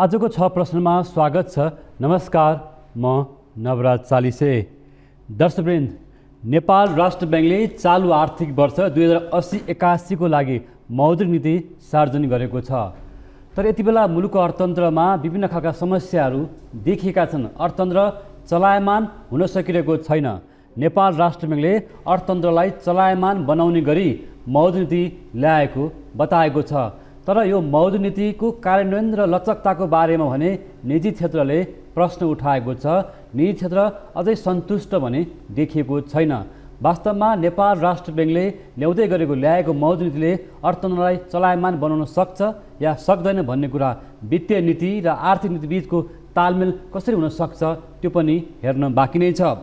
आजको छ प्रश्नमा स्वागत छ नमस्कार म नवराज चालिसे दर्शकवृन्द नेपाल राष्ट्र ब्याङ्कले चालु आर्थिक वर्ष दुई हजार अस्सी एकासीको लागि मौद्रिक नीति सार्वजनिक गरेको छ तर यति बेला मुलुकको अर्थतन्त्रमा विभिन्न खालका समस्याहरू देखिएका छन् अर्थतन्त्र चलायमान हुन सकिरहेको छैन नेपाल राष्ट्र ब्याङ्कले अर्थतन्त्रलाई चलायमान बनाउने गरी मौद्रिक नीति ल्याएको बताएको छ तर यो मौज नीतिको कार्यान्वयन र लचकताको बारेमा भने निजी क्षेत्रले प्रश्न उठाएको छ निजी क्षेत्र अझै सन्तुष्ट भने देखिएको छैन वास्तवमा नेपाल राष्ट्र ब्याङ्कले ल्याउँदै गरेको ल्याएको मौज नीतिले अर्थतन्त्रलाई चलायमान बनाउन सक्छ या सक्दैन भन्ने कुरा वित्तीय नीति र आर्थिक नीतिबिचको तालमेल कसरी हुन सक्छ त्यो पनि हेर्न बाँकी नै छ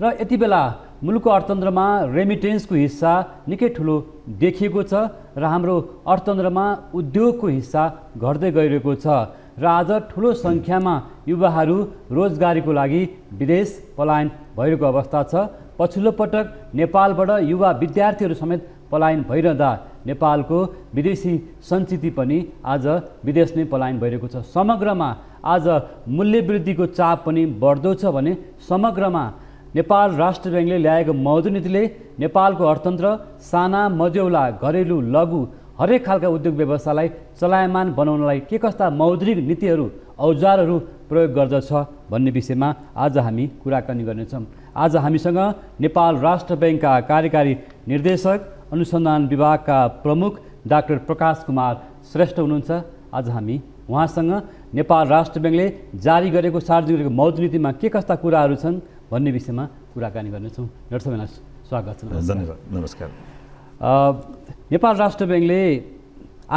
र यति बेला मुलुकको अर्थतन्त्रमा रेमिटेन्सको हिस्सा निकै ठुलो देखिएको छ र हाम्रो अर्थतन्त्रमा उद्योगको हिस्सा घट्दै गइरहेको छ र आज ठुलो सङ्ख्यामा युवाहरू रोजगारीको लागि विदेश पलायन भइरहेको अवस्था छ पछिल्लो पटक नेपालबाट युवा विद्यार्थीहरू समेत पलायन भइरहँदा नेपालको विदेशी सञ्चिति पनि आज विदेश नै पलायन भइरहेको छ समग्रमा आज मूल्यवृद्धिको चाप पनि बढ्दो छ भने समग्रमा नेपाल राष्ट्र ब्याङ्कले ल्याएको मौजु नीतिले नेपालको अर्थतन्त्र साना मध्यौला घरेलु लघु हरेक खालका उद्योग व्यवसायलाई चलायमान बनाउनलाई के कस्ता मौद्रिक नीतिहरू औजारहरू प्रयोग गर्दछ भन्ने विषयमा आज हामी कुराकानी गर्नेछौँ आज हामीसँग नेपाल राष्ट्र ब्याङ्कका कार्यकारी निर्देशक अनुसन्धान विभागका प्रमुख डाक्टर प्रकाश कुमार श्रेष्ठ हुनुहुन्छ आज हामी उहाँसँग नेपाल राष्ट्र ब्याङ्कले जारी गरेको सार्वजनिक मौद्रिक नीतिमा के कस्ता कुराहरू छन् भन्ने विषयमा कुराकानी गर्नेछौँ डाक्टर सबैलाई स्वागत छ धन्यवाद नमस्कार नेपाल राष्ट्र ब्याङ्कले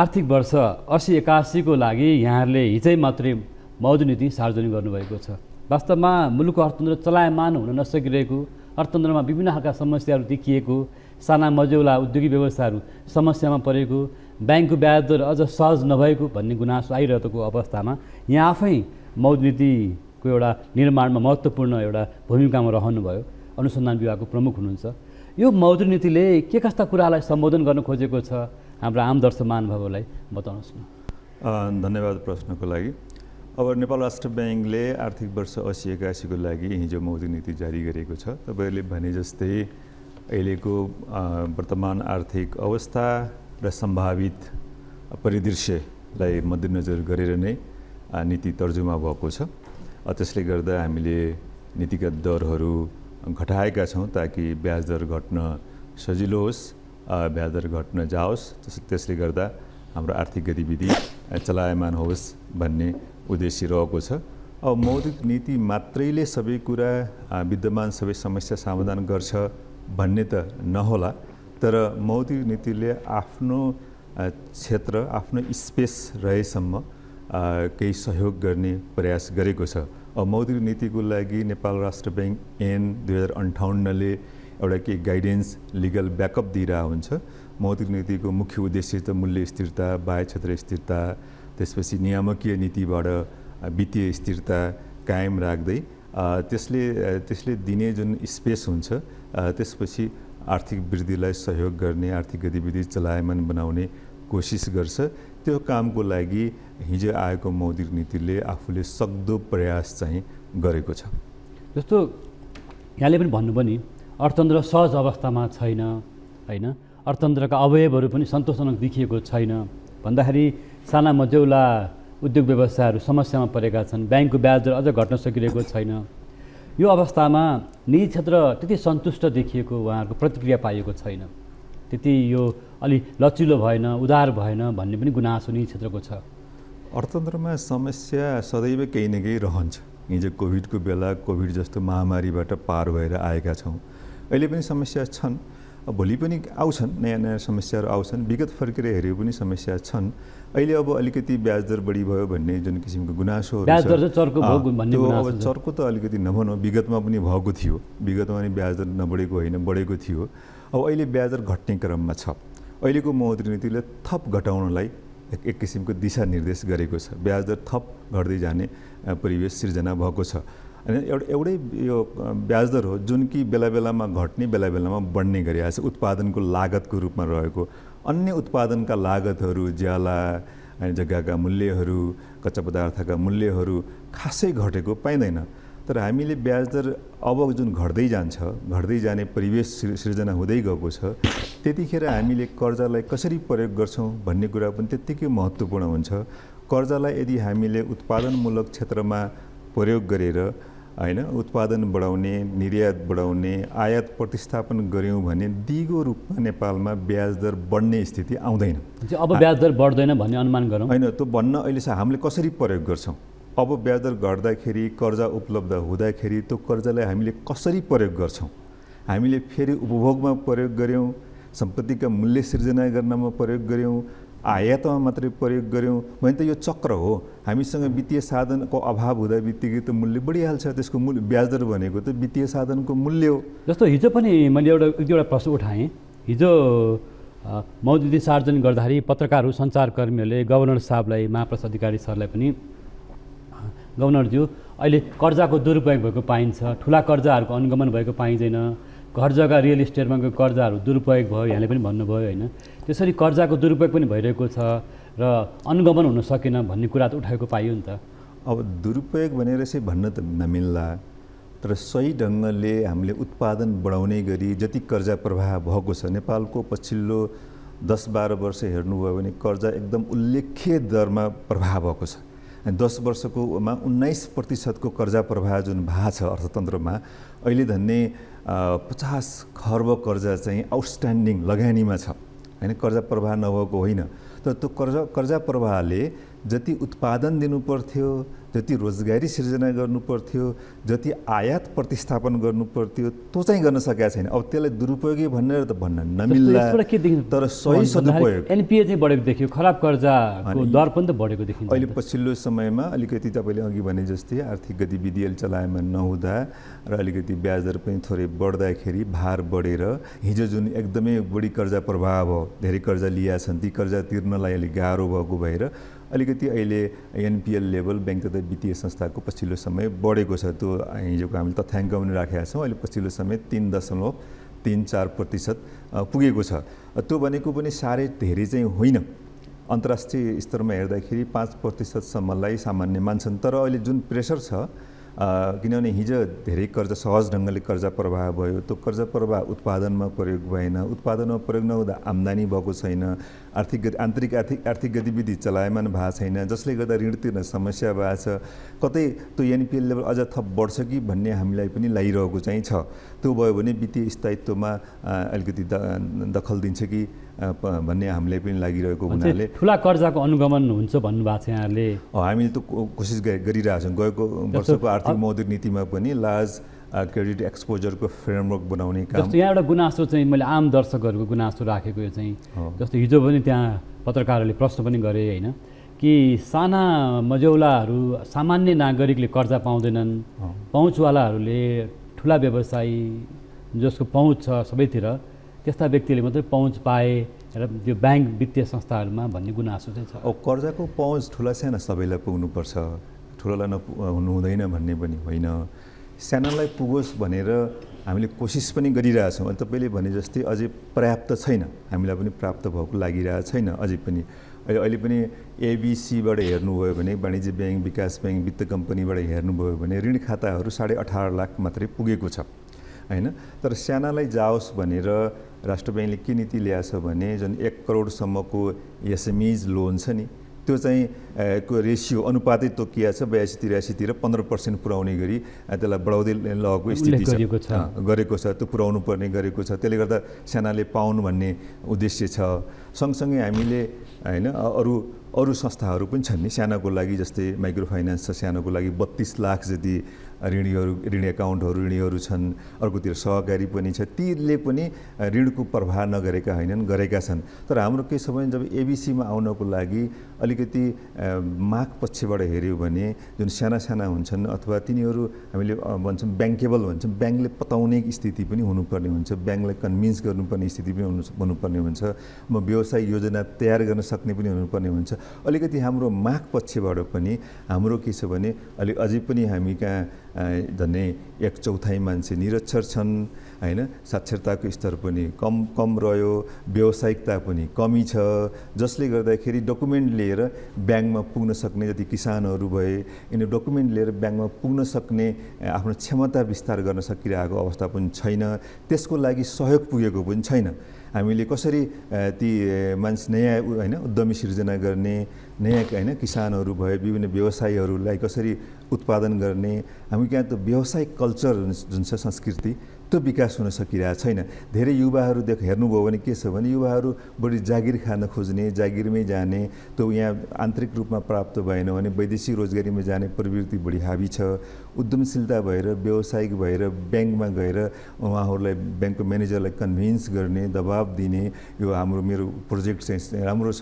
आर्थिक वर्ष असी एकासीको लागि यहाँहरूले हिजै मात्रै मौज नीति सार्वजनिक गर्नुभएको छ वास्तवमा मुलुकको अर्थतन्त्र चलायमान हुन नसकिरहेको अर्थतन्त्रमा विभिन्न खालका समस्याहरू देखिएको साना मजौला उद्योगिक व्यवस्थाहरू समस्यामा परेको ब्याङ्कको ब्याज दर अझ सहज नभएको भन्ने गुनासो आइरहेको अवस्थामा यहाँ आफै मौज नीति को एउटा निर्माणमा महत्त्वपूर्ण एउटा भूमिकामा रहनुभयो अनुसन्धान विभागको प्रमुख हुनुहुन्छ यो मौद्रिक नीतिले के कस्ता कुरालाई सम्बोधन गर्न खोजेको छ हाम्रो आम दर्श महानुभावलाई बताउनुहोस् न धन्यवाद प्रश्नको लागि अब नेपाल राष्ट्र ब्याङ्कले आर्थिक वर्ष असी एकासीको लागि हिजो मौद्रिक नीति जारी गरेको छ तपाईँहरूले भने जस्तै अहिलेको वर्तमान आर्थिक अवस्था र सम्भावित परिदृश्यलाई मध्यनजर गरेर नै नीति तर्जुमा भएको छ त्यसले गर्दा हामीले नीतिगत दरहरू घटाएका छौँ ताकि ब्याज दर घट्न सजिलो होस् ब्याज दर घट्न जाओस् त्यसले गर्दा हाम्रो आर्थिक गतिविधि चलायमान होस् भन्ने उद्देश्य रहेको छ अब मौद्रिक नीति मात्रैले सबै कुरा विद्यमान सबै समस्या समाधान गर्छ भन्ने त नहोला तर मौद्रिक नीतिले आफ्नो क्षेत्र आफ्नो स्पेस रहेसम्म केही सहयोग गर्ने प्रयास गरेको छ अब मौद्रिक नीतिको लागि नेपाल राष्ट्र ब्याङ्क एन दुई हजार अन्ठाउन्नले एउटा केही गाइडेन्स लिगल ब्याकअप दिइरहेको हुन्छ मौद्रिक नीतिको मुख्य उद्देश्य त मूल्य स्थिरता बाह्य क्षेत्र स्थिरता त्यसपछि नियामकीय नीतिबाट वित्तीय स्थिरता कायम राख्दै त्यसले त्यसले दिने जुन स्पेस हुन्छ त्यसपछि आर्थिक वृद्धिलाई सहयोग गर्ने आर्थिक गतिविधि चलायमान बनाउने कोसिस गर्छ त्यो कामको लागि हिजो आएको मौद्रिक नीतिले आफूले सक्दो प्रयास चाहिँ गरेको छ जस्तो यहाँले पनि भन्नु पनि अर्थतन्त्र सहज अवस्थामा छैन होइन अर्थतन्त्रका अवयवहरू पनि सन्तोषजनक देखिएको छैन भन्दाखेरि साना मझौला उद्योग व्यवसायहरू समस्यामा परेका छन् ब्याङ्कको ब्याज अझ घट्न सकिरहेको छैन यो अवस्थामा निजी क्षेत्र त्यति सन्तुष्ट देखिएको उहाँहरूको प्रतिक्रिया पाइएको छैन त्यति यो अलि लचिलो भएन उदार भएन भन्ने पनि गुनासो नै क्षेत्रको छ अर्थतन्त्रमा समस्या सदैव केही न केही रहन्छ हिजो कोभिडको बेला कोभिड जस्तो महामारीबाट पार भएर आएका छौँ अहिले पनि समस्या छन् भोलि पनि आउँछन् नयाँ नयाँ समस्याहरू आउँछन् विगत फर्केर हेऱ्यो पनि समस्या छन् अहिले अब अलिकति ब्याजदर बढी भयो भन्ने जुन किसिमको गुनासो त्यो अब चर्को त अलिकति नभनौँ विगतमा पनि भएको थियो विगतमा पनि ब्याजदर नबढेको होइन बढेको थियो अब अहिले ब्याजदर घट्ने क्रममा छ अहिलेको मौद्रिक नीतिले थप घटाउनलाई एक एक किसिमको दिशानिर्देश गरेको छ ब्याजदर थप घट्दै जाने परिवेश सिर्जना भएको छ अनि एउटा एउटै यो ब्याजदर हो जुन कि बेला बेलामा घट्ने बेला बेलामा बढ्ने गरिरहेको छ उत्पादनको लागतको रूपमा रहेको अन्य उत्पादनका लागतहरू ज्याला अनि जग्गाका मूल्यहरू कच्चा पदार्थका मूल्यहरू खासै घटेको पाइँदैन तर हामीले ब्याजदर अब जुन घट्दै जान्छ घट्दै जाने परिवेश सृजना हुँदै गएको छ त्यतिखेर हामीले कर्जालाई कसरी प्रयोग गर्छौँ भन्ने कुरा पनि त्यत्तिकै महत्त्वपूर्ण हुन्छ कर्जालाई यदि हामीले उत्पादनमूलक क्षेत्रमा प्रयोग गरेर होइन उत्पादन बढाउने निर्यात बढाउने आयात प्रतिस्थापन गऱ्यौँ भने दिगो रूपमा नेपालमा ब्याज दर बढ्ने स्थिति आउँदैन अब ब्याजदर बढ्दैन भन्ने अनुमान गरौँ होइन त्यो भन्न अहिले हामीले कसरी प्रयोग गर्छौँ अब ब्याजदर घट्दाखेरि कर्जा उपलब्ध हुँदाखेरि त्यो कर्जालाई हामीले कसरी प्रयोग गर्छौँ हामीले फेरि उपभोगमा प्रयोग गऱ्यौँ सम्पत्तिका मूल्य सिर्जना गर्नमा प्रयोग गऱ्यौँ आयातमा मात्रै प्रयोग गऱ्यौँ भने त यो चक्र हो हामीसँग वित्तीय साधनको अभाव हुँदा बित्तिकै त मूल्य बढिहाल्छ त्यसको मूल्य ब्याजदर भनेको त वित्तीय साधनको मूल्य हो जस्तो हिजो पनि मैले एउटा एक दुईवटा प्रश्न उठाएँ हिजो मौजुदी सार्वजनिक गर्दाखेरि पत्रकारहरू सञ्चारकर्मीहरूले गभर्नर साहबलाई महाप्रस अधिकारी सरलाई पनि गभर्नरज्यू अहिले कर्जाको दुरुपयोग भएको पाइन्छ ठुला कर्जाहरूको अनुगमन भएको पाइँदैन घर जग्गा रियल इस्टेटमा गएको कर्जाहरू दुरुपयोग भयो यहाँले पनि भन्नुभयो होइन त्यसरी कर्जाको दुरुपयोग पनि भइरहेको छ र अनुगमन हुन सकेन भन्ने कुरा त उठाएको पाइयो नि त अब दुरुपयोग भनेर चाहिँ भन्न त नमिल्ला तर सही ढङ्गले हामीले उत्पादन बढाउने गरी जति कर्जा प्रवाह भएको छ नेपालको पछिल्लो दस बाह्र वर्ष हेर्नुभयो भने कर्जा एकदम उल्लेख्य दरमा प्रभाव भएको छ दस वर्षकोमा उन्नाइस प्रतिशतको कर्जा प्रवाह जुन भा छ अर्थतन्त्रमा अहिले धन्ने पचास खर्ब कर्जा चाहिँ आउटस्ट्यान्डिङ लगानीमा छ होइन कर्जा प्रवाह नभएको होइन तर त्यो कर्जा कर्जा प्रवाहले जति उत्पादन दिनुपर्थ्यो जति रोजगारी सिर्जना गर्नुपर्थ्यो जति आयात प्रतिस्थापन गर्नुपर्थ्यो त्यो चाहिँ गर्न सकेका छैन अब त्यसलाई दुरुपयोगी भनेर त भन्न नमिल्ला तर सही सदुपयोग एनपिए चाहिँ बढेको देखियो खराब कर्जाको दर पनि त बढेको देखियो अहिले पछिल्लो समयमा अलिकति तपाईँले अघि भने जस्तै आर्थिक गतिविधि अहिले चलाएमा नहुँदा र अलिकति ब्याज पनि थोरै बढ्दाखेरि भार बढेर हिजो जुन एकदमै बढी कर्जा प्रभाव हो धेरै कर्जा लिएका छन् ती कर्जा तिर्नलाई अलिक गाह्रो भएको भएर अलिकति अहिले एनपिएल लेभल ब्याङ्क तथा वित्तीय संस्थाको पछिल्लो समय बढेको छ त्यो हिजोको हामीले तथ्याङ्क पनि राखेका छौँ अहिले पछिल्लो समय तिन दशमलव तिन चार प्रतिशत पुगेको छ त्यो भनेको पनि साह्रै धेरै चाहिँ होइन अन्तर्राष्ट्रिय स्तरमा हेर्दाखेरि पाँच प्रतिशतसम्मलाई सामान्य मान्छन् तर अहिले जुन प्रेसर छ किनभने हिजो धेरै कर्जा सहज ढङ्गले कर्जा प्रवाह भयो त्यो कर्जा प्रवाह उत्पादनमा प्रयोग भएन उत्पादनमा प्रयोग नहुँदा आम्दानी भएको छैन आर्थिक गति आन्तरिक आर्थिक आर्थिक गतिविधि चलायमान भएको छैन जसले गर्दा ऋण तिर्न समस्या भएको छ कतै त्यो एनपिएल लेभल अझ थप बढ्छ कि भन्ने हामीलाई पनि लागिरहेको चाहिँ छ त्यो भयो भने वित्तीय स्थायित्वमा अलिकति दखल दिन्छ कि भन्ने हामीले पनि लागिरहेको हुनाले ठुला कर्जाको अनुगमन हुन्छ भन्नुभएको छ यहाँले हामीले त कोसिस गरिरहेछौँ गएको वर्षको आर्थिक मौद्रिक नीतिमा पनि लार्ज क्रेडिट एक्सपोजरको फ्रेमवर्क बनाउने काम जस्तो यहाँ एउटा गुनासो चाहिँ मैले आम दर्शकहरूको गुनासो राखेको यो चाहिँ जस्तो हिजो पनि त्यहाँ पत्रकारहरूले प्रश्न पनि गरे होइन कि साना मजौलाहरू सामान्य नागरिकले कर्जा पाउँदैनन् पहुँचवालाहरूले ठुला व्यवसायी जसको पहुँच छ सबैतिर त्यस्ता व्यक्तिले मात्रै पहुँच पाए र त्यो ब्याङ्क वित्तीय संस्थाहरूमा भन्ने गुनासो चाहिँ छ अब कर्जाको पहुँच ठुला साना सबैलाई पुग्नुपर्छ ठुलोलाई नपु हुनु हुँदैन भन्ने पनि होइन सानालाई पुगोस् भनेर हामीले कोसिस पनि गरिरहेछौँ अनि तपाईँले भने जस्तै अझै पर्याप्त छैन हामीलाई पनि प्राप्त भएको लागिरहेको छैन अझै पनि अहिले अहिले पनि एबिसीबाट हेर्नुभयो भने वाणिज्य ब्याङ्क विकास ब्याङ्क वित्त कम्पनीबाट हेर्नुभयो भने ऋण खाताहरू साढे अठार लाख मात्रै पुगेको छ होइन तर सेनालाई जाओस् भनेर राष्ट्र ब्याङ्कले के नीति ल्याएछ भने झन् एक करोडसम्मको एसएमइज लोन छ नि त्यो चाहिँ को रेसियो अनुपातै तोकिया छ बयासी तिरासीतिर पन्ध्र पर्सेन्ट पुऱ्याउने गरी त्यसलाई बढाउँदै लगेको स्थिति छ गरेको छ त्यो पुऱ्याउनु पर्ने गरेको छ त्यसले गर्दा सेनाले पाउनु भन्ने उद्देश्य छ सँगसँगै हामीले होइन अरू अरू संस्थाहरू पनि छन् नि सानोको लागि जस्तै माइक्रो फाइनेन्स छ सानोको लागि बत्तिस लाख जति ऋणीहरू ऋण एकाउन्टहरू ऋणीहरू छन् अर्कोतिर सहकारी पनि छ तीले पनि ऋणको प्रभाव नगरेका होइनन् गरेका छन् तर हाम्रो के छ भने जब एबिसीमा आउनको लागि अलिकति माग पक्षबाट हेऱ्यौँ भने जुन साना साना हुन्छन् अथवा तिनीहरू हामीले भन्छौँ ब्याङ्केबल भन्छौँ ब्याङ्कले पताउने स्थिति पनि हुनुपर्ने हुन्छ ब्याङ्कलाई कन्भिन्स गर्नुपर्ने स्थिति पनि हुनु हुनुपर्ने हुन्छ म व्यवसाय योजना तयार गर्न सक्ने पनि हुनुपर्ने हुन्छ अलिकति हाम्रो माघ पक्षबाट पनि हाम्रो के छ भने अलिक अझै पनि हामी कहाँ झन्डै एक चौथाइ मान्छे निरक्षर छन् होइन साक्षरताको स्तर पनि कम कम रह्यो व्यावसायिकता पनि कमी छ जसले गर्दाखेरि डकुमेन्ट लिएर ब्याङ्कमा पुग्न सक्ने जति किसानहरू भए यिनीहरू डकुमेन्ट लिएर ब्याङ्कमा पुग्न सक्ने आफ्नो क्षमता विस्तार गर्न सकिरहेको अवस्था पनि छैन त्यसको लागि सहयोग पुगेको पनि छैन हामीले कसरी ती मान्छे नयाँ होइन उद्यमी सिर्जना गर्ने नयाँ होइन किसानहरू भए विभिन्न व्यवसायीहरूलाई कसरी उत्पादन गर्ने हामी कहाँ त व्यवसायिक कल्चर जुन छ संस्कृति त्यस्तो विकास हुन सकिरहेको छैन धेरै युवाहरू देख हेर्नुभयो भने के छ भने युवाहरू बढी जागिर खान खोज्ने जागिरमै जाने त्यो यहाँ आन्तरिक रूपमा प्राप्त भएन भने वैदेशिक रोजगारीमा जाने प्रवृत्ति बढी हाबी छ उद्यमशीलता भएर व्यावसायिक भएर ब्याङ्कमा गएर उहाँहरूलाई ब्याङ्कको म्यानेजरलाई कन्भिन्स गर्ने दबाब दिने यो हाम्रो मेरो प्रोजेक्ट चाहिँ राम्रो छ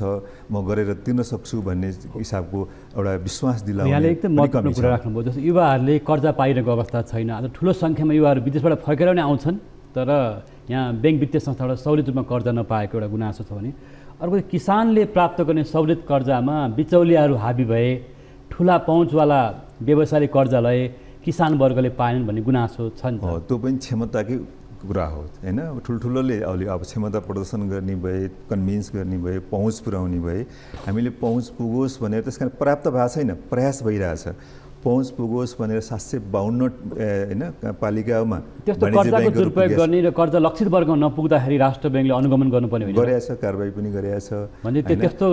म गरेर तिर्न सक्छु भन्ने हिसाबको एउटा विश्वास दिलाउने एकदम कुरा राख्नुभयो जस्तो युवाहरूले कर्जा पाइरहेको अवस्था छैन आज ठुलो सङ्ख्यामा युवाहरू विदेशबाट फर्केर नै आउँछन् तर यहाँ ब्याङ्क वित्तीय संस्थाबाट सहुलियत रूपमा कर्जा नपाएको एउटा गुनासो छ भने अर्को किसानले प्राप्त गर्ने सहुलियत कर्जामा बिचौलियाहरू हाबी भए ठुला पहुँचवाला व्यवसायले कर्जा लए किसान वर्गले पाएनन् भन्ने गुनासो छ नि त्यो पनि क्षमताकै कुरा हो होइन अब ठुल्ठुलोले अहिले अब क्षमता प्रदर्शन गर्ने भए कन्भिन्स गर्ने भए पहुँच पुर्याउने भए हामीले पहुँच पुगोस् भनेर त्यस कारण पर्याप्त भएको छैन प्रयास भइरहेछ पहुँच पुगोस् भनेर सात सय बाहन्न होइन पालिकामा दुरुपयोग गर्ने र कर्जा लक्षित वर्गमा नपुग्दाखेरि राष्ट्र ब्याङ्कले अनुगमन गर्नुपर्ने गरेछ कारवाही पनि गरेछ त्यस्तो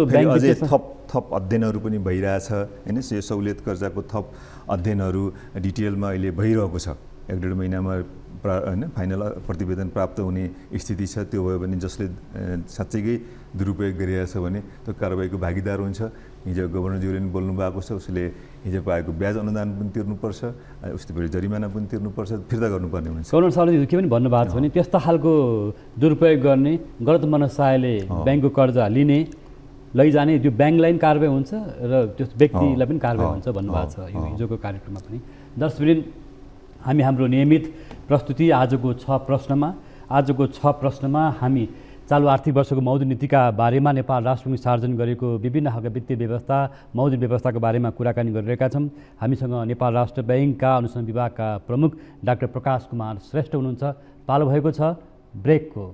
थप थप अध्ययनहरू पनि भइरहेछ होइन यो सहुलियत कर्जाको थप अध्ययनहरू डिटेलमा अहिले भइरहेको छ एक डेढ महिनामा प्रा होइन फाइनल प्रतिवेदन प्राप्त हुने स्थिति छ त्यो भयो भने जसले साँच्चैकै दुरुपयोग गरिरहेछ भने त्यो कारवाहीको भागीदार हुन्छ हिजो गभर्नरज्यूले पनि बोल्नु भएको छ उसले हिजो पाएको ब्याज अनुदान पनि तिर्नुपर्छ उसले फेरि जरिमाना पनि तिर्नुपर्छ फिर्ता गर्नुपर्ने हुन्छ गभर्नर सरले के पनि भन्नुभएको छ भने त्यस्ता खालको दुरुपयोग गर्ने गलत मनसायले ब्याङ्कको कर्जा लिने लैजाने त्यो ब्याङ्कलाई पनि कारवाही हुन्छ र त्यो व्यक्तिलाई पनि कारवाही हुन्छ भन्नुभएको छ यो हिजोको कार्यक्रममा पनि दर्शबिन हामी हाम्रो नियमित प्रस्तुति आजको छ प्रश्नमा आजको छ प्रश्नमा हामी चालु आर्थिक वर्षको मौद्रिक नीतिका बारेमा नेपाल राष्ट्र राष्ट्रले सार्जन गरेको विभिन्न खालका वित्तीय व्यवस्था मौद्रिक व्यवस्थाको बारेमा कुराकानी गरिरहेका छौँ हामीसँग नेपाल राष्ट्र ब्याङ्कका अनुसन्धान विभागका प्रमुख डाक्टर प्रकाश कुमार श्रेष्ठ हुनुहुन्छ पालो भएको छ ब्रेकको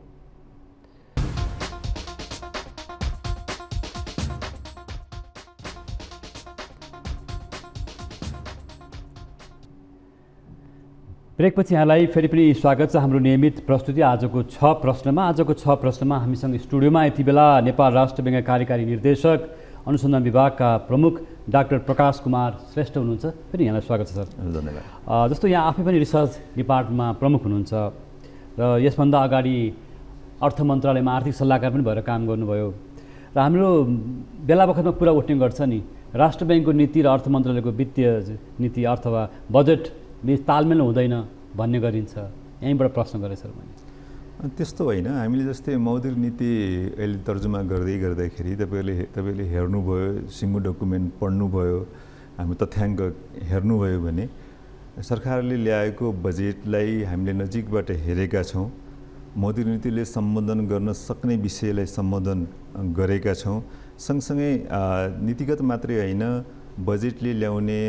ब्रेकपछि यहाँलाई फेरि पनि स्वागत छ हाम्रो नियमित प्रस्तुति आजको छ प्रश्नमा आजको छ प्रश्नमा हामीसँग स्टुडियोमा यति बेला नेपाल राष्ट्र ब्याङ्कका कार्यकारी निर्देशक अनुसन्धान विभागका प्रमुख डाक्टर प्रकाश कुमार श्रेष्ठ हुनुहुन्छ फेरि यहाँलाई स्वागत छ सर धन्यवाद जस्तो यहाँ आफै पनि रिसर्च डिपार्टमा प्रमुख हुनुहुन्छ र यसभन्दा अगाडि अर्थ मन्त्रालयमा आर्थिक सल्लाहकार पनि भएर काम गर्नुभयो र हाम्रो बेला बखतमा कुरा उठ्ने गर्छ नि राष्ट्र ब्याङ्कको नीति र अर्थ मन्त्रालयको वित्तीय नीति अथवा बजेट बिच तालमेल हुँदैन भन्ने गरिन्छ यहीँबाट प्रश्न गरेँ सर मैले त्यस्तो होइन हामीले जस्तै मौद्रिक नीति अहिले तर्जुमा गर्दै गर्दाखेरि तपाईँले तपाईँले हेर्नुभयो सिङ्गो डकुमेन्ट पढ्नुभयो हाम्रो तथ्याङ्क हेर्नुभयो भने सरकारले ल्याएको बजेटलाई हामीले नजिकबाट हेरेका छौँ मौद्रिक नीतिले सम्बोधन गर्न सक्ने विषयलाई सम्बोधन गरेका छौँ सँगसँगै नीतिगत मात्रै होइन बजेटले ल्याउने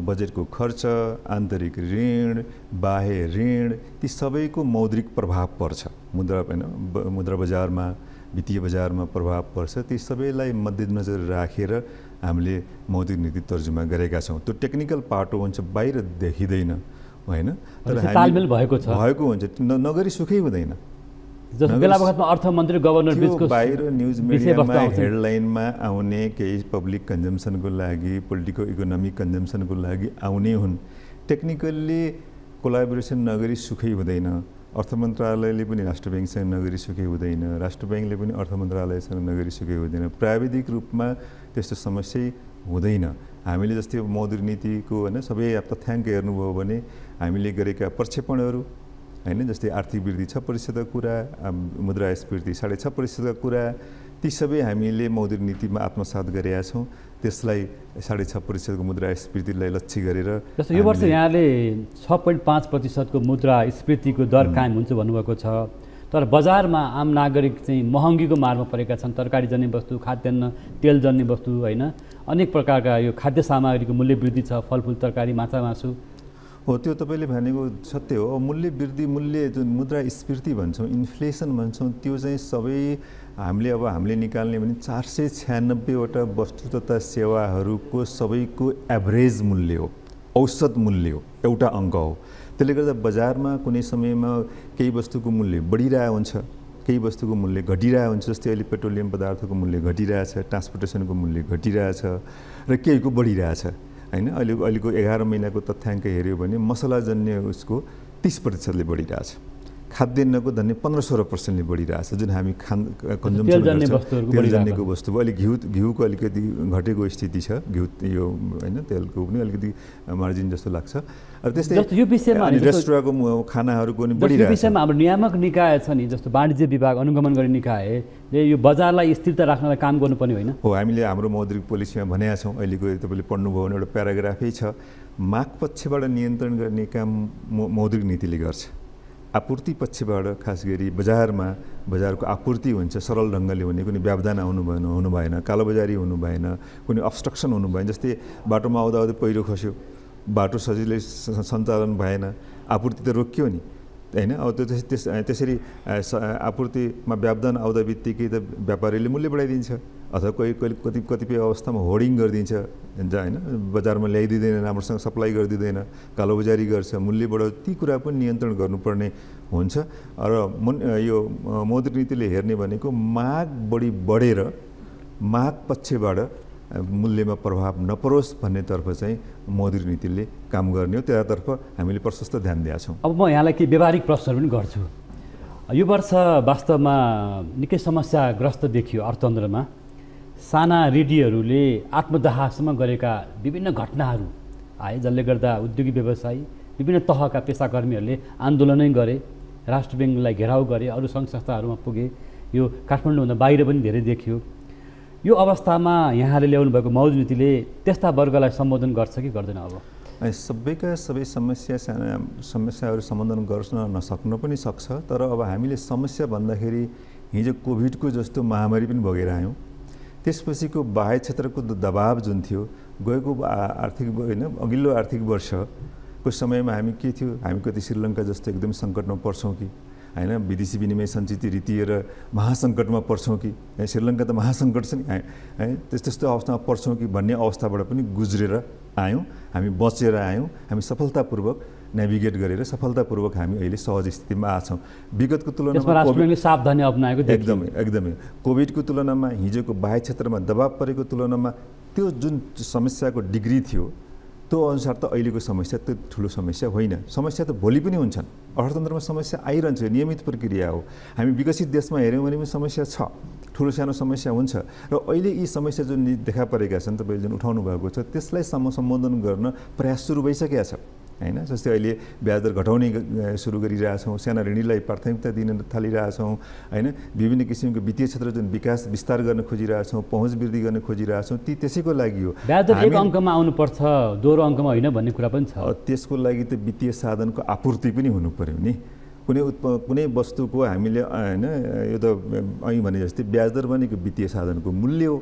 बजेटको खर्च आन्तरिक ऋण बाह्य ऋण ती सबैको मौद्रिक प्रभाव पर्छ मुद्रा होइन मुद्रा बजारमा वित्तीय बजारमा प्रभाव पर्छ ती सबैलाई मध्यनजर राखेर हामीले मौद्रिक नीति तर्जुमा गरेका छौँ त्यो टेक्निकल पाटो हुन्छ बाहिर देखिँदैन होइन तर भएको हुन्छ नगरी सुखै हुँदैन जस्तो बेला बखतमा अर्थमन्त्री गभर्नर बिचको बाहिर न्युज मिडियामा हेडलाइनमा आउने केही पब्लिक कन्जम्सनको लागि पोलिटिकल इकोनोमिक कन्जम्सनको लागि आउने हुन् टेक्निकल्ली कोलाबोरेसन नगरी सुखै हुँदैन अर्थ मन्त्रालयले पनि राष्ट्र ब्याङ्कसँग नगरी सुखै हुँदैन राष्ट्र ब्याङ्कले पनि अर्थ मन्त्रालयसँग नगरी सुखै हुँदैन प्राविधिक रूपमा त्यस्तो समस्या हुँदैन हामीले जस्तै मौद्रिक नीतिको होइन सबै तथ्याङ्क हेर्नुभयो भने हामीले गरेका प्रक्षेपणहरू होइन जस्तै आर्थिक वृद्धि छ प्रतिशतको कुरा मुद्रास्फीर्ति साढे छ प्रतिशतका कुरा ती सबै हामीले मौद्रिक नीतिमा आत्मसात गरेका छौँ त्यसलाई साढे छ प्रतिशतको मुद्रास्फीतिलाई लक्ष्य गरेर जस्तो यो वर्ष यहाँले छ पोइन्ट पाँच प्रतिशतको मुद्रास्फीतिको दर कायम हुन्छ भन्नुभएको छ तर बजारमा आम नागरिक चाहिँ महँगीको मारमा परेका छन् तरकारी जन्ने वस्तु खाद्यान्न तेल जन्ने वस्तु होइन अनेक प्रकारका यो खाद्य सामग्रीको मूल्य वृद्धि छ फलफुल तरकारी माछा मासु हो त्यो तपाईँले भनेको सत्य हो मूल्य वृद्धि मूल्य जुन मुद्रा स्फीति भन्छौँ इन्फ्लेसन भन्छौँ त्यो चाहिँ सबै हामीले अब हामीले निकाल्ने भने चार सय छ्यानब्बेवटा वस्तु तथा सेवाहरूको सबैको एभरेज मूल्य हो औसत मूल्य हो एउटा अङ्क हो त्यसले गर्दा बजारमा कुनै समयमा केही वस्तुको मूल्य बढिरहेको हुन्छ केही वस्तुको मूल्य घटिरहेको हुन्छ जस्तै अहिले पेट्रोलियम पदार्थको मूल्य घटिरहेछ ट्रान्सपोर्टेसनको मूल्य घटिरहेछ र केहीको बढिरहेछ होइन अहिले अहिलेको एघार महिनाको तथ्याङ्क हेऱ्यो भने मसलाजन्य उसको तिस प्रतिशतले बढिरहेछ खाद्यान्नको धन्ने पन्ध्र सोह्र पर्सेन्टले बढिरहेछ जुन हामी खान कन्जम्सन तेल जान्नेको वस्तु भयो अलिक घिउ घिउको अलिकति घटेको स्थिति छ घिउ यो होइन तेलको पनि अलिकति मार्जिन जस्तो लाग्छ र त्यस्तै यो विषयमा रेस्टुराको खानाहरूको पनि बढिरहेको विषयमा हाम्रो नियामक निकाय छ नि जस्तो वाणिज्य विभाग अनुगमन गर्ने निकायले यो बजारलाई स्थिरता राख्नलाई काम गर्नुपर्ने होइन हो हामीले हाम्रो मौद्रिक पोलिसीमा भनेका छौँ अहिलेको तपाईँले पढ्नुभयो भने एउटा प्याराग्राफै छ माग पक्षबाट नियन्त्रण गर्ने काम मौद्रिक नीतिले गर्छ आपूर्ति पक्षबाट खास गरी बजारमा बजारको आपूर्ति हुन्छ सरल ढङ्गले हुने कुनै व्यवधान आउनु भएन हुनु भएन कालोबजारी हुनु भएन कुनै अब्स्ट्रक्सन हुनु भएन जस्तै बाटोमा आउँदा आउँदै पहिरो खस्यो बाटो सजिलै सञ्चालन भएन आपूर्ति त रोकियो नि होइन अब त्यो त्यस त्यसरी आपूर्तिमा व्यवधान आउँदा बित्तिकै त व्यापारीले मूल्य बढाइदिन्छ अथवा कोही कहिले कति कतिपय अवस्थामा होर्डिङ गरिदिन्छ होइन बजारमा ल्याइदिँदैन राम्रोसँग सप्लाई गरिदिँदैन कालोबजारी गर्छ मूल्यबाट ती कुरा पनि नियन्त्रण गर्नुपर्ने हुन्छ र मन यो मौद्रिक नीतिले हेर्ने भनेको माग बढी बढेर माग पक्षबाट मूल्यमा प्रभाव नपरोस् भन्नेतर्फ चाहिँ मौद्रिक नीतिले काम गर्ने हो त्यतातर्फ हामीले प्रशस्त ध्यान दिएका छौँ अब म यहाँलाई केही व्यावहारिक प्रश्न पनि गर्छु यो वर्ष वास्तवमा निकै समस्याग्रस्त देखियो अर्थतन्त्रमा साना रेडीहरूले आत्मदाहसम्म गरेका विभिन्न घटनाहरू आए जसले गर्दा उद्योगिक व्यवसायी विभिन्न तहका पेसाकर्मीहरूले आन्दोलनै गरे राष्ट्र ब्याङ्कलाई घेराउ गरे अरू सङ्घ संस्थाहरूमा पुगे यो काठमाडौँभन्दा बाहिर पनि धेरै देखियो यो अवस्थामा यहाँले ल्याउनु भएको मौज नीतिले त्यस्ता वर्गलाई सम्बोधन गर्छ कि गर्दैन अब सबैका सबै समस्या साना समस्याहरू सम्बोधन गर्न नसक्नु पनि सक्छ तर अब हामीले समस्या भन्दाखेरि हिजो कोभिडको जस्तो महामारी पनि भोगेर आयौँ त्यसपछिको बाह्य क्षेत्रको दबाव जुन थियो गएको आर्थिक होइन अघिल्लो आर्थिक वर्षको समयमा हामी के थियो हामी कति श्रीलङ्का जस्तो एकदम सङ्कटमा पर्छौँ कि होइन विदेशी विनिमय सञ्चित रीतिएर महासङ्कटमा पर्छौँ कि श्रीलङ्का त महासङ्कट छ नि है त्यस्तो त्यस्तो अवस्थामा पर्छौँ कि भन्ने अवस्थाबाट पनि गुज्रेर आयौँ हामी बचेर आयौँ हामी सफलतापूर्वक नेभिगेट गरेर सफलतापूर्वक हामी अहिले सहज स्थितिमा आएछौँ विगतको तुलनामा सावधानी अप्नाएको एकदमै एकदमै कोभिडको तुलनामा हिजोको बाह्य क्षेत्रमा दबाब परेको तुलनामा त्यो जुन समस्याको डिग्री थियो त्यो अनुसार त अहिलेको समस्या त्यो ठुलो समस्या होइन समस्या त भोलि पनि हुन्छन् अर्थतन्त्रमा समस्या आइरहन्छ नियमित प्रक्रिया हो हामी विकसित देशमा हेऱ्यौँ भने पनि समस्या छ ठुलो सानो समस्या हुन्छ र अहिले यी समस्या जुन देखा परेका छन् तपाईँले जुन उठाउनु भएको छ त्यसलाई सम सम्बोधन गर्न प्रयास सुरु भइसकेका छ होइन जस्तै अहिले ब्याजदर घटाउने सुरु गरिरहेछौँ सेना ऋणीलाई प्राथमिकता दिन थालिरहेछौँ होइन विभिन्न किसिमको वित्तीय क्षेत्र जुन विकास विस्तार गर्न खोजिरहेछौँ पहुँच वृद्धि गर्न खोजिरहेछौँ ती त्यसैको लागि हो ब्याज दर एक अङ्कमा आउनुपर्छ दोहोरो अङ्कमा होइन भन्ने कुरा पनि छ त्यसको लागि त वित्तीय साधनको आपूर्ति पनि हुनु पऱ्यो नि कुनै उत्प कुनै वस्तुको हामीले होइन यो त अहिले भने जस्तै ब्याजदर भनेको वित्तीय साधनको मूल्य हो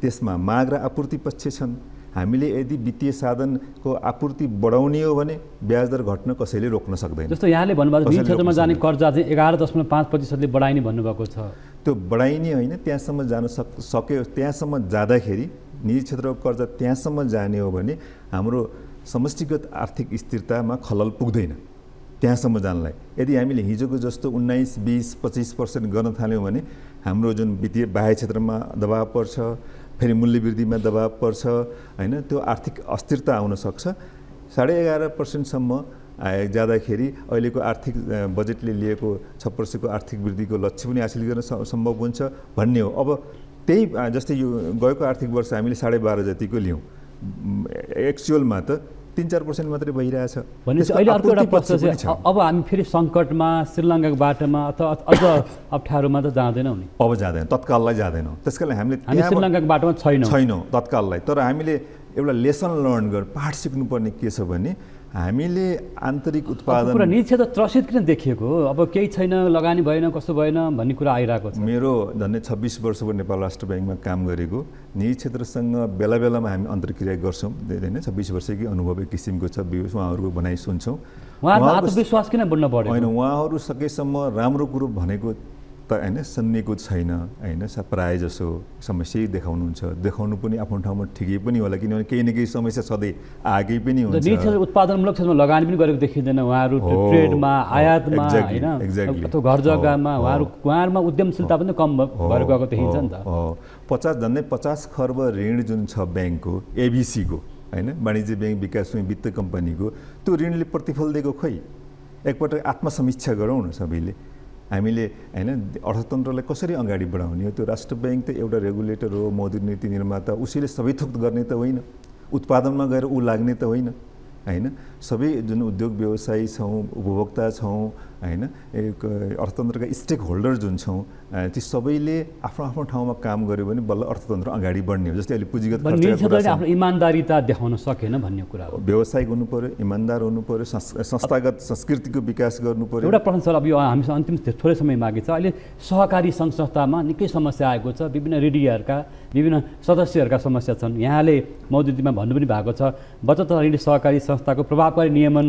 त्यसमा माग र आपूर्ति पक्ष छन् हामीले यदि वित्तीय साधनको आपूर्ति बढाउने हो भने ब्याज दर घट्न कसैले रोक्न सक्दैन जस्तो यहाँले भन्नुभएको छ क्षेत्रमा जाने कर्जा चाहिँ एघार दशमलव पाँच प्रतिशतले बढाइने भन्नुभएको छ त्यो बढाइने होइन त्यहाँसम्म जान सक सक्यो त्यहाँसम्म जाँदाखेरि निजी क्षेत्रको कर्जा त्यहाँसम्म जाने हो भने हाम्रो समष्टिगत आर्थिक स्थिरतामा खलल पुग्दैन त्यहाँसम्म जानलाई यदि हामीले हिजोको जस्तो उन्नाइस बिस पच्चिस पर्सेन्ट गर्न थाल्यौँ भने हाम्रो जुन वित्तीय बाह्य क्षेत्रमा दबाव पर्छ फेरि मूल्य मूल्यवृद्धिमा दबाब पर्छ होइन त्यो आर्थिक अस्थिरता आउन सक्छ साढे एघार पर्सेन्टसम्म आए जाँदाखेरि अहिलेको आर्थिक बजेटले लिएको छ वर्षको आर्थिक वृद्धिको लक्ष्य पनि हासिल गर्न सम्भव हुन्छ भन्ने हो अब त्यही जस्तै यो गएको आर्थिक वर्ष हामीले साढे बाह्र जतिको लियौँ एक्चुअलमा त तिन चार पर्सेन्ट मात्रै भइरहेछ भनेपछि अहिले अर्को एउटा पक्ष चाहिँ अब हामी फेरि सङ्कटमा श्रीलङ्काको बाटोमा अथवा अझ अप्ठ्यारोमा त जाँदैनौँ नि अब जाँदैन तत्काललाई जाँदैनौँ त्यस कारणले हामीले श्रीलङ्काको बाटोमा छैन छैनौँ तत्काललाई तर हामीले एउटा लेसन लर्न गर पाठ सिक्नुपर्ने के छ भने हामीले आन्तरिक उत्पादन निश्चय त त्रसित किन देखिएको हो अब केही छैन लगानी भएन कस्तो भएन भन्ने कुरा आइरहेको छ मेरो झन्डै छब्बिस वर्षको नेपाल राष्ट्र ब्याङ्कमा काम गरेको निजी क्षेत्रसँग बेला बेलामा हामी अन्तर्क्रिया गर्छौँ धेरै नै छब्बिस वर्षकै अनुभव एक किसिमको छ उहाँहरूको भनाइ सुन्छौँ आत्मविश्वास किन बुझ्न पर्यो होइन उहाँहरू सकेसम्म राम्रो कुरो भनेको होइन सुन्नेको छैन होइन प्रायः जसो समस्यै देखाउनुहुन्छ देखाउनु पनि आफ्नो ठाउँमा ठिकै पनि होला किनभने केही न केही समस्या सधैँ आगै पनि हुन्छ उत्पादनमूलक क्षेत्रमा लगानी पनि गरेको देखिँदैन उहाँहरू ट्रेडमा आयातमा घर जग्गामा उहाँहरू उहाँहरूमा उद्यमशीलता पनि कम भएको गएको देखिन्छ नि त पचास झन्डै पचास खर्ब ऋण जुन छ ब्याङ्कको एबिसीको होइन वाणिज्य ब्याङ्क विकास वित्त कम्पनीको त्यो ऋणले प्रतिफल दिएको खै एकपटक आत्मसमीक्षा गरौँ न सबैले हामीले होइन अर्थतन्त्रलाई कसरी अगाडि बढाउने हो त्यो राष्ट्र ब्याङ्क त एउटा रेगुलेटर हो मौद्रिक नीति निर्माता उसैले सबै थोक गर्ने त होइन उत्पादनमा गएर ऊ लाग्ने त होइन होइन सबै जुन उद्योग व्यवसायी छौँ उपभोक्ता छौँ होइन अर्थतन्त्रका स्टेक होल्डर जुन छौँ ती सबैले आफ्नो आफ्नो ठाउँमा काम गऱ्यो भने बल्ल अर्थतन्त्र अगाडि बढ्ने हो जस्तै अहिले पुँजीगत आफ्नो इमान्दारिता देखाउन सकेन भन्ने कुरा हो व्यवसायिक हुनु पऱ्यो इमान्दार हुनु पऱ्यो संस्थागत संस्कृतिको विकास गर्नु पऱ्यो एउटा प्रश्न सर अब यो हामीसँग अन्तिम थोरै समय मागेको छ अहिले सहकारी सङ्घ संस्थामा निकै समस्या आएको छ विभिन्न रेडियोहरूका विभिन्न सदस्यहरूका समस्या छन् यहाँले मौजुदीमा भन्नु पनि भएको छ बचत ऋण सहकारी संस्थाको प्रभावकारी नियमन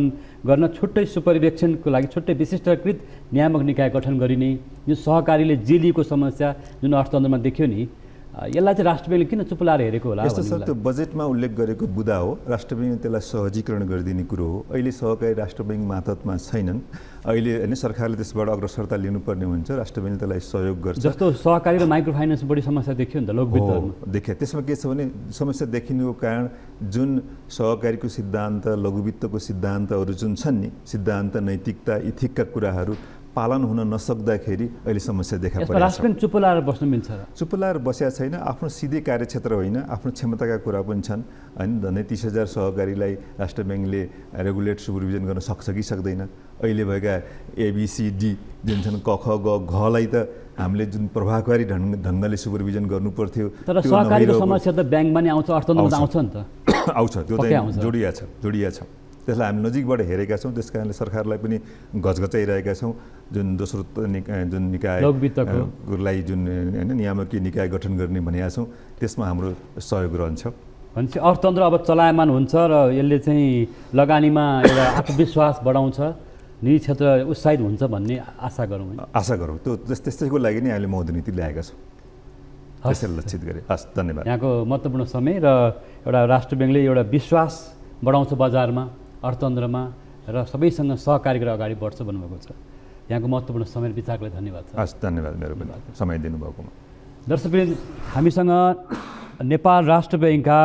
गर्न छुट्टै सुपरिवेक्षणको लागि छुट्टै विशिष्ट विशिष्टकृत नियामक निकाय गठन गरिने जुन सहकारीले जेलिएको समस्या जुन अर्थतन्त्रमा देखियो नि यसलाई चाहिँ राष्ट्र ब्याङ्कले किन चुपलाएर हेरेको होला यस्तो सर त्यो बजेटमा उल्लेख गरेको बुदा हो राष्ट्र ब्याङ्कले त्यसलाई सहजीकरण गरिदिने कुरो हो अहिले सहकारी राष्ट्र ब्याङ्क मातहतमा छैनन् अहिले होइन सरकारले त्यसबाट अग्रसरता लिनुपर्ने हुन्छ राष्ट्र ब्याङ्कले त्यसलाई सहयोग गर्छ जस्तो सहकारी र माइक्रो फाइनेन्स बढी समस्या देखियो नि त लोक देखे त्यसमा के छ भने समस्या देखिनुको कारण जुन सहकारीको सिद्धान्त लघुवित्तको सिद्धान्तहरू जुन छन् नि सिद्धान्त नैतिकता इथिकका कुराहरू पालन हुन नसक्दाखेरि अहिले समस्या देखा पर्छ चुप्प बस्नु मिल्छ चुप्प बसेका छैन आफ्नो सिधै कार्यक्षेत्र होइन आफ्नो क्षमताका कुरा पनि छन् होइन झन्डै तिस हजार सहकारीलाई राष्ट्र ब्याङ्कले रेगुलेट सुपरभिजन गर्न सक्छ कि सक्दैन अहिले भएका एबिसिडी जुन छन् क ख ग घलाई त हामीले जुन प्रभावकारी ढङ्ग ढङ्गले सुपरभिजन गर्नु पर्थ्यो तर समस्या त ब्याङ्कमा नै आउँछ आउँछ नि त आउँछ त्यो त जोडिया छ जोडिया छ त्यसलाई हामी नजिकबाट हेरेका छौँ त्यस कारणले सरकारलाई पनि घचघचाइरहेका छौँ जुन दोस्रो निका जुन निकायलाई जुन होइन नियामकीय निकाय गठन गर्ने भनेका छौँ त्यसमा हाम्रो सहयोग रहन्छ भनेपछि अर्थतन्त्र अब चलायमान हुन्छ र यसले चाहिँ लगानीमा एउटा आत्मविश्वास बढाउँछ निजी क्षेत्र उत्साहित हुन्छ भन्ने आशा गरौँ आशा गरौँ त्यो त्यसैको लागि नै हामीले मौद नीति ल्याएका छौँ लक्षित गरे हस् धन्यवाद यहाँको महत्त्वपूर्ण समय र एउटा राष्ट्र ब्याङ्कले एउटा विश्वास बढाउँछ बजारमा अर्थतन्त्रमा र सबैसँग सहकार्य गरेर अगाडि बढ्छ भन्नुभएको छ यहाँको महत्त्वपूर्ण समय विचारलाई धन्यवाद छ हस् धन्यवाद मेरो पनि समय दिनुभएकोमा दर्शकवृन्द हामीसँग नेपाल राष्ट्र ब्याङ्कका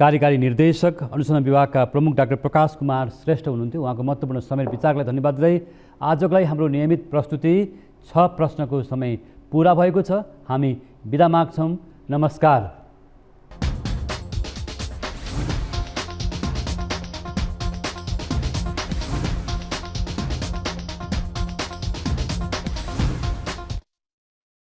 कार्यकारी निर्देशक अनुसन्धान विभागका प्रमुख डाक्टर प्रकाश कुमार श्रेष्ठ हुनुहुन्थ्यो उहाँको महत्त्वपूर्ण समय विचारलाई धन्यवाद दिँदै आजको लागि हाम्रो नियमित प्रस्तुति छ प्रश्नको समय पुरा भएको छ हामी बिदा माग्छौँ नमस्कार